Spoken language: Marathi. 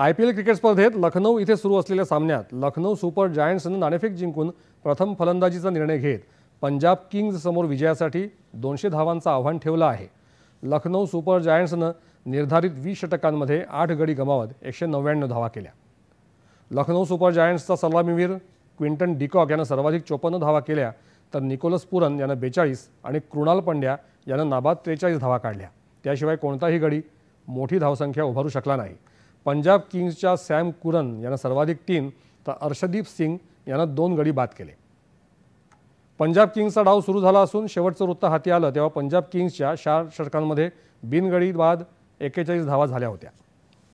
आय पी एल क्रिकेट स्पर्धेत लखनौ इथे सुरू असलेल्या सामन्यात लखनौ सुपर जायंट्सनं नाणेफेक जिंकून प्रथम फलंदाजीचा निर्णय घेत पंजाब किंग्ज समोर विजयासाठी दोनशे धावांचं आव्हान ठेवलं आहे लखनौ सुपर जायंट्सनं निर्धारित वीस षटकांमध्ये आठ गडी गमावत एकशे नव्याण्णव धावा केल्या लखनौ सुपर जायंट्सचा सलामीवीर क्विंटन डिकॉक यानं सर्वाधिक चोपन्न धावा केल्या तर निकोलस पुरन यानं बेचाळीस आणि कृणाल पंड्या यानं नाबाद त्रेचाळीस धावा काढल्या त्याशिवाय कोणताही गडी मोठी धावसंख्या उभारू शकला नाही पंजाब किंग्सच्या सॅम कुरन यांना सर्वाधिक तीन तर अर्षदीप सिंग यांना दोन गडी बाद केले पंजाब किंग्सचा डाव सुरू झाला असून शेवटचं वृत्त हाती आलं तेव्हा पंजाब किंग्सच्या चार षटकांमध्ये बिनगडी बाद एकेचाळीस धावा झाल्या होत्या